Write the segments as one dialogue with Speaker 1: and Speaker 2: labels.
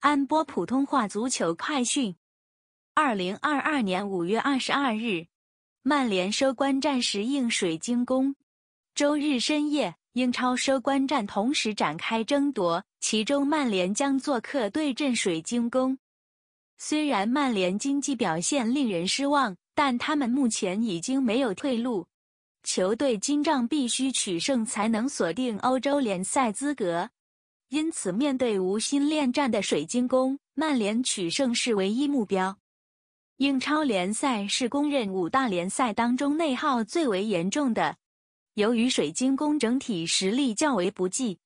Speaker 1: 安波普通话足球快讯：二零二二年五月二十二日，曼联收官战时应水晶宫。周日深夜，英超收官战同时展开争夺，其中曼联将做客对阵水晶宫。虽然曼联经济表现令人失望，但他们目前已经没有退路，球队今仗必须取胜才能锁定欧洲联赛资格。因此，面对无心恋战的水晶宫，曼联取胜是唯一目标。英超联赛是公认五大联赛当中内耗最为严重的。由于水晶宫整体实力较为不济，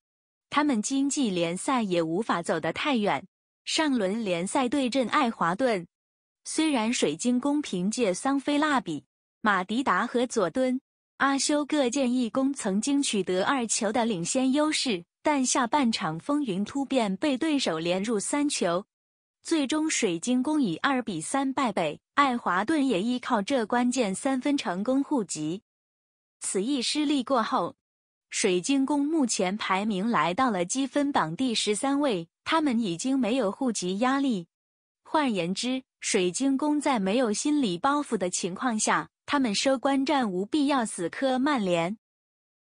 Speaker 1: 他们经济联赛也无法走得太远。上轮联赛对阵爱华顿，虽然水晶宫凭借桑菲拉比、马迪达和佐敦阿修各建一功，曾经取得二球的领先优势。但下半场风云突变，被对手连入三球，最终水晶宫以二比三败北。爱华顿也依靠这关键三分成功护级。此役失利过后，水晶宫目前排名来到了积分榜第十三位，他们已经没有护级压力。换言之，水晶宫在没有心理包袱的情况下，他们收官战无必要死磕曼联。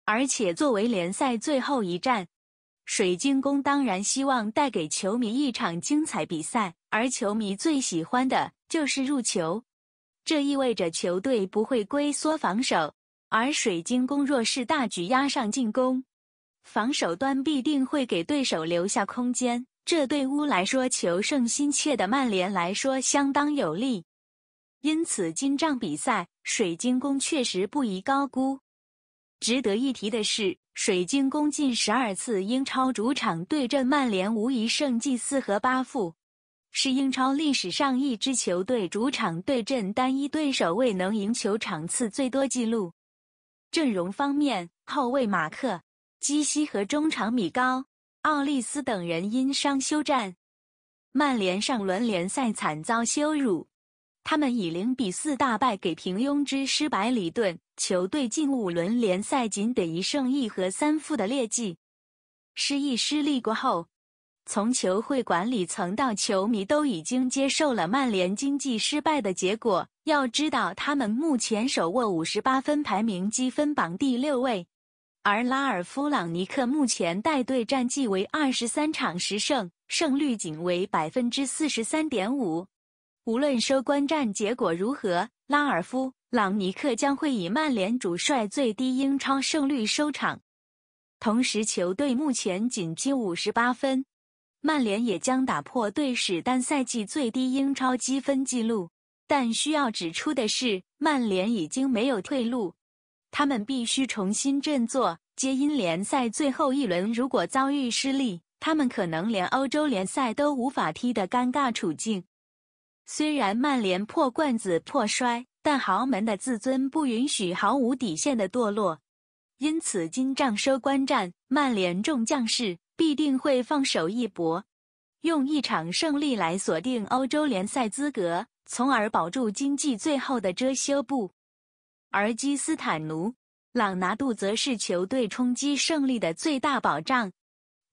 Speaker 1: 而且作为联赛最后一战。水晶宫当然希望带给球迷一场精彩比赛，而球迷最喜欢的就是入球。这意味着球队不会龟缩防守，而水晶宫若是大举压上进攻，防守端必定会给对手留下空间。这对乌来说，求胜心切的曼联来说相当有利。因此，今仗比赛，水晶宫确实不宜高估。值得一提的是，水晶宫近十二次英超主场对阵曼联，无疑胜绩四和八负，是英超历史上一支球队主场对阵单一对手未能赢球场次最多纪录。阵容方面，后卫马克基西和中场米高奥利斯等人因伤休战，曼联上轮联赛惨遭羞辱。他们以零比四大败给平庸之师百里顿，球队近五轮联赛仅得一胜一和三负的劣迹。失意失利过后，从球会管理层到球迷都已经接受了曼联经济失败的结果。要知道，他们目前手握五十八分，排名积分榜第六位，而拉尔夫·朗尼克目前带队战绩为二十三场十胜，胜率仅为百分之四十三点五。无论收官战结果如何，拉尔夫、朗尼克将会以曼联主帅最低英超胜率收场。同时，球队目前仅积五十八分，曼联也将打破队史单赛季最低英超积分纪录。但需要指出的是，曼联已经没有退路，他们必须重新振作。皆因联赛最后一轮如果遭遇失利，他们可能连欧洲联赛都无法踢的尴尬处境。虽然曼联破罐子破摔，但豪门的自尊不允许毫无底线的堕落，因此金帐收官战，曼联众将士必定会放手一搏，用一场胜利来锁定欧洲联赛资格，从而保住经济最后的遮羞布。而基斯坦奴·朗拿度则是球队冲击胜利的最大保障。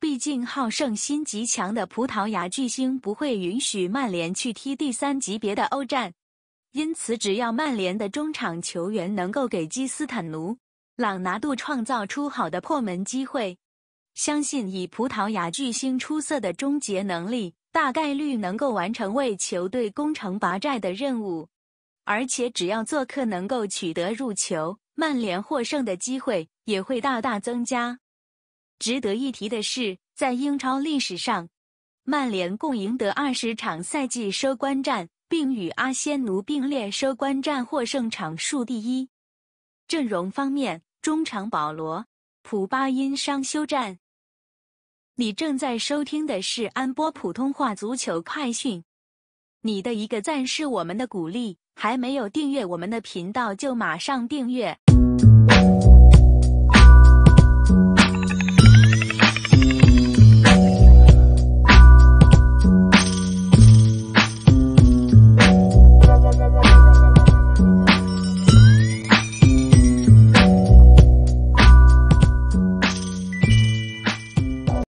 Speaker 1: 毕竟，好胜心极强的葡萄牙巨星不会允许曼联去踢第三级别的欧战，因此，只要曼联的中场球员能够给基斯坦奴·朗拿度创造出好的破门机会，相信以葡萄牙巨星出色的终结能力，大概率能够完成为球队攻城拔寨的任务。而且，只要做客能够取得入球，曼联获胜的机会也会大大增加。值得一提的是，在英超历史上，曼联共赢得二十场赛季收官战，并与阿仙奴并列收官战获胜场数第一。阵容方面，中场保罗、普巴因伤休战。你正在收听的是安波普通话足球快讯。你的一个赞是我们的鼓励，还没有订阅我们的频道就马上订阅。